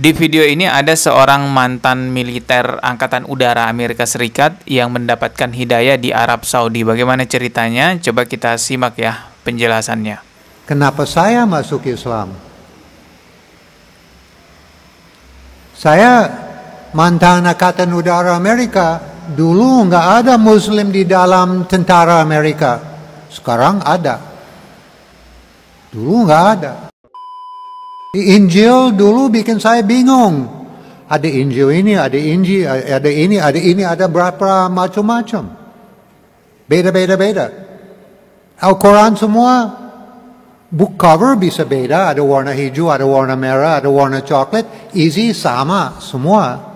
Di video ini ada seorang mantan militer Angkatan Udara Amerika Serikat yang mendapatkan hidayah di Arab Saudi. Bagaimana ceritanya? Coba kita simak ya penjelasannya. Kenapa saya masuk Islam? Saya mantan Angkatan Udara Amerika. Dulu nggak ada Muslim di dalam tentara Amerika. Sekarang ada. Dulu nggak ada. Injil dulu bikin saya bingung. Ada Injil ini, ada Injil, ada ini, ada ini, ada berapa macam-macam. Beda-beda-beda. Al-Quran semua book cover bisa beda, ada warna hijau, ada warna merah, ada warna coklat, isi sama semua.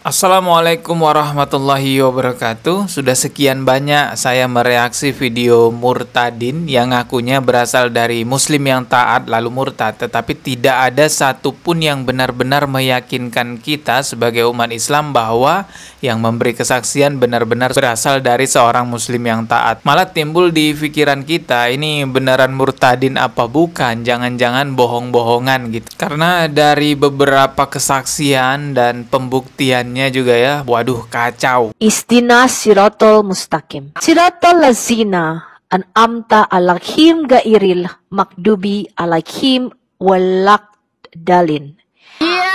Assalamualaikum warahmatullahi wabarakatuh. Sudah sekian banyak saya mereaksi video murtadin yang ngakunya berasal dari muslim yang taat lalu murtad, tetapi tidak ada satupun yang benar-benar meyakinkan kita sebagai umat Islam bahwa yang memberi kesaksian benar-benar berasal dari seorang muslim yang taat. Malah timbul di pikiran kita, ini beneran murtadin apa bukan? Jangan-jangan bohong-bohongan gitu. Karena dari beberapa kesaksian dan pembuktian juga ya. Waduh, kacau. Istina sirotol mustaqim. Sirotol lazina an amta alakhim gairil makdubi alakhim walak dalin. Ya.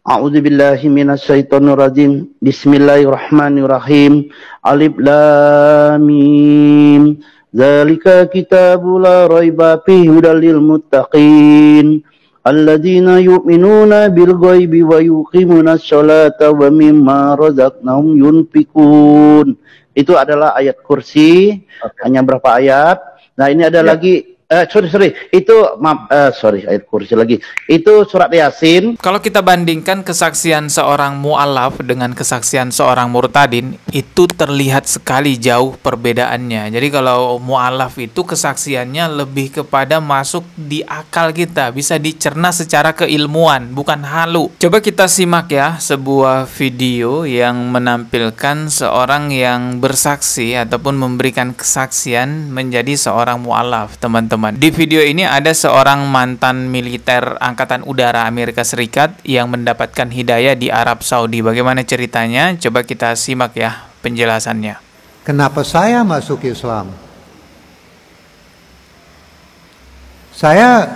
A'udzu billahi minasy syaithanir rajim. Bismillahirrahmanirrahim. Alif lam mim. ألف kitabul la raiba fihi hudal lil muttaqin. الذين يؤمنون بالغيب ويقيمون الصلاة ومما رزقناهم ينفقون. Itu adalah ayat kursi, okay. hanya berapa ayat. Nah, ini ada ya. lagi eh, sorry sorry itu maaf eh, sorry ayat kursi lagi itu surat yasin kalau kita bandingkan kesaksian seorang mualaf dengan kesaksian seorang murtadin itu terlihat sekali jauh perbedaannya jadi kalau mualaf itu kesaksiannya lebih kepada masuk di akal kita bisa dicerna secara keilmuan bukan halu coba kita simak ya sebuah video yang menampilkan seorang yang bersaksi ataupun memberikan kesaksian menjadi seorang mualaf teman-teman teman-teman. Di video ini ada seorang mantan militer Angkatan Udara Amerika Serikat yang mendapatkan hidayah di Arab Saudi. Bagaimana ceritanya? Coba kita simak ya penjelasannya. Kenapa saya masuk Islam? Saya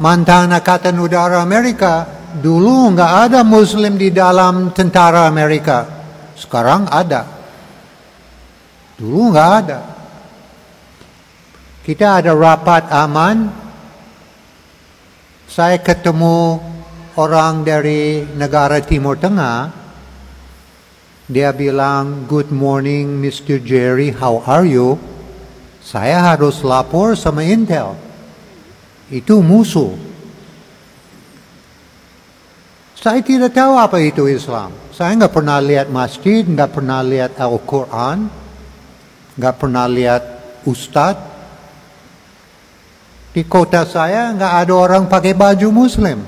mantan Angkatan Udara Amerika. Dulu nggak ada Muslim di dalam tentara Amerika. Sekarang ada. Dulu nggak ada. Kita ada rapat aman. Saya ketemu orang dari negara Timur Tengah. Dia bilang, good morning Mr. Jerry, how are you? Saya harus lapor sama Intel. Itu musuh. Saya tidak tahu apa itu Islam. Saya nggak pernah lihat masjid, nggak pernah lihat Al-Quran, nggak pernah lihat Ustadz, di kota saya nggak ada orang pakai baju muslim.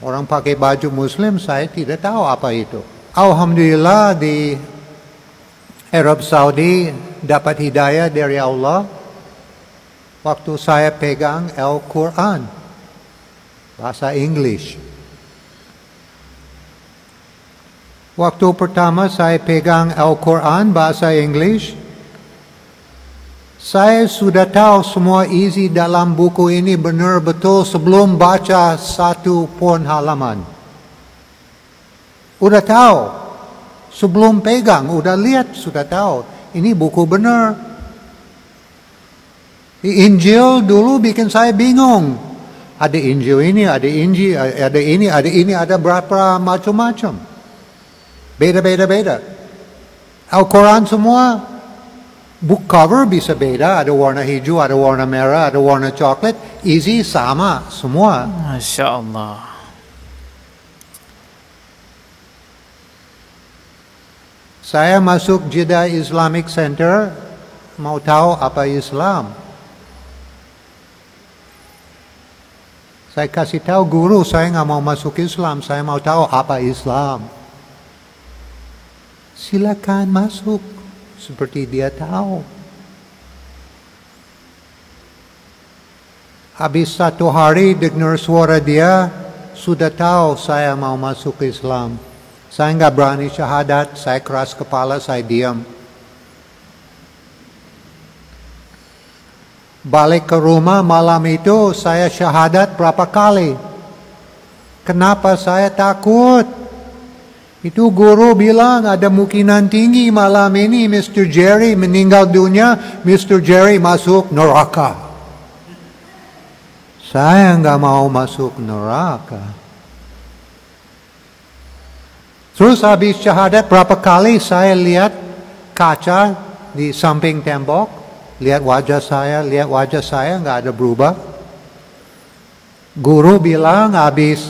Orang pakai baju muslim saya tidak tahu apa itu. Alhamdulillah di Arab Saudi dapat hidayah dari Allah waktu saya pegang Al-Quran bahasa English. Waktu pertama saya pegang Al-Quran bahasa Inggris, saya sudah tahu semua isi dalam buku ini benar betul sebelum baca satu pun halaman. Udah tahu. Sebelum pegang, udah lihat, sudah tahu. Ini buku benar. Injil dulu bikin saya bingung. Ada Injil ini, ada Injil, ada ini, ada ini, ada berapa macam-macam. Beda-beda-beda. Al-Quran semua Book cover bisa beda, ada warna hijau, ada warna merah, ada warna coklat. easy sama semua. Masya Allah. Saya masuk Jeda Islamic Center, mau tahu apa Islam. Saya kasih tahu guru, saya nggak mau masuk Islam, saya mau tahu apa Islam. Silakan masuk seperti dia tahu. Habis satu hari dengar suara dia, sudah tahu saya mau masuk Islam. Saya nggak berani syahadat, saya keras kepala, saya diam. Balik ke rumah malam itu saya syahadat berapa kali? Kenapa saya takut? Itu guru bilang ada kemungkinan tinggi malam ini Mr. Jerry meninggal dunia, Mr. Jerry masuk neraka. Saya nggak mau masuk neraka. Terus habis syahadat berapa kali saya lihat kaca di samping tembok, lihat wajah saya, lihat wajah saya nggak ada berubah. Guru bilang habis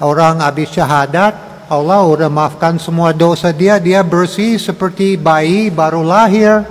orang habis syahadat Allah udah maafkan semua dosa dia, dia bersih seperti bayi baru lahir.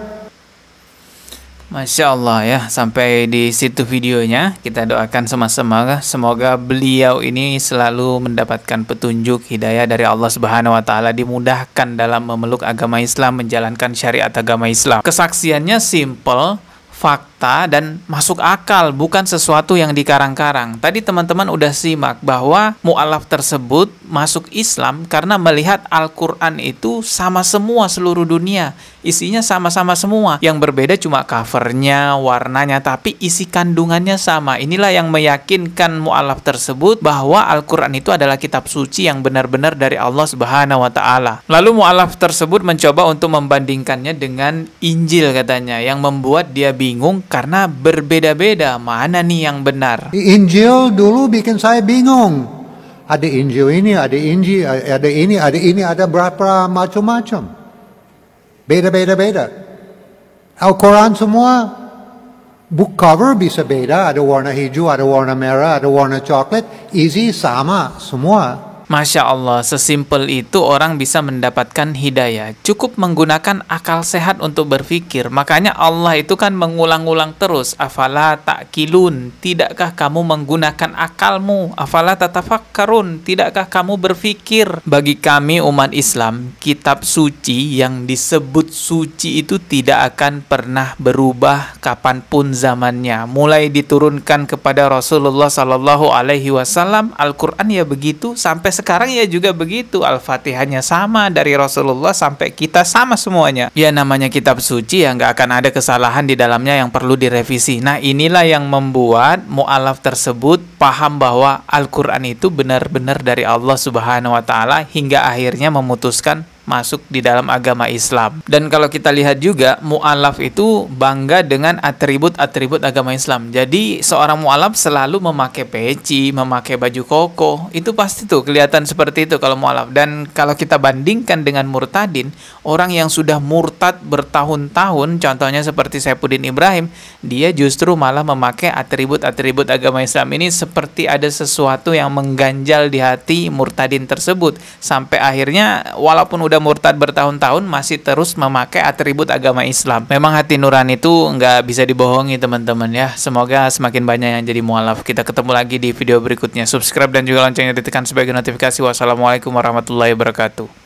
Masya Allah ya, sampai di situ videonya. Kita doakan sama-sama semoga beliau ini selalu mendapatkan petunjuk hidayah dari Allah Subhanahu wa taala, dimudahkan dalam memeluk agama Islam, menjalankan syariat agama Islam. Kesaksiannya simple, fakta fakta dan masuk akal, bukan sesuatu yang dikarang-karang. Tadi teman-teman udah simak bahwa mu'alaf tersebut masuk Islam karena melihat Al-Quran itu sama semua seluruh dunia. Isinya sama-sama semua. Yang berbeda cuma covernya, warnanya, tapi isi kandungannya sama. Inilah yang meyakinkan mu'alaf tersebut bahwa Al-Quran itu adalah kitab suci yang benar-benar dari Allah Subhanahu wa Ta'ala. Lalu mu'alaf tersebut mencoba untuk membandingkannya dengan Injil katanya yang membuat dia bingung karena berbeda-beda mana nih yang benar. Injil dulu bikin saya bingung. Ada Injil ini, ada Injil, ada ini, ada ini, ada berapa macam-macam. Beda-beda-beda. Al-Quran semua book cover bisa beda, ada warna hijau, ada warna merah, ada warna coklat, isi sama semua. Masya Allah, sesimpel itu orang bisa mendapatkan hidayah. Cukup menggunakan akal sehat untuk berpikir. Makanya Allah itu kan mengulang-ulang terus. Afala kilun, tidakkah kamu menggunakan akalmu? Afala tatafakkarun, tidakkah kamu berpikir? Bagi kami umat Islam, kitab suci yang disebut suci itu tidak akan pernah berubah kapanpun zamannya. Mulai diturunkan kepada Rasulullah Sallallahu Alaihi Wasallam, Al-Quran ya begitu sampai sekarang ya juga begitu. Al-Fatihahnya sama dari Rasulullah sampai kita sama semuanya. Ya namanya kitab suci ya nggak akan ada kesalahan di dalamnya yang perlu direvisi. Nah inilah yang membuat mu'alaf tersebut paham bahwa Al-Quran itu benar-benar dari Allah Subhanahu Wa Ta'ala hingga akhirnya memutuskan masuk di dalam agama Islam. Dan kalau kita lihat juga mualaf itu bangga dengan atribut-atribut agama Islam. Jadi seorang mualaf selalu memakai peci, memakai baju koko. Itu pasti tuh kelihatan seperti itu kalau mualaf. Dan kalau kita bandingkan dengan murtadin, orang yang sudah murtad bertahun-tahun, contohnya seperti Saifuddin Ibrahim, dia justru malah memakai atribut-atribut agama Islam ini seperti ada sesuatu yang mengganjal di hati murtadin tersebut sampai akhirnya walaupun udah murtad bertahun-tahun masih terus memakai atribut agama Islam. Memang hati nurani itu nggak bisa dibohongi teman-teman ya. Semoga semakin banyak yang jadi mualaf. Kita ketemu lagi di video berikutnya. Subscribe dan juga loncengnya ditekan sebagai notifikasi. Wassalamualaikum warahmatullahi wabarakatuh.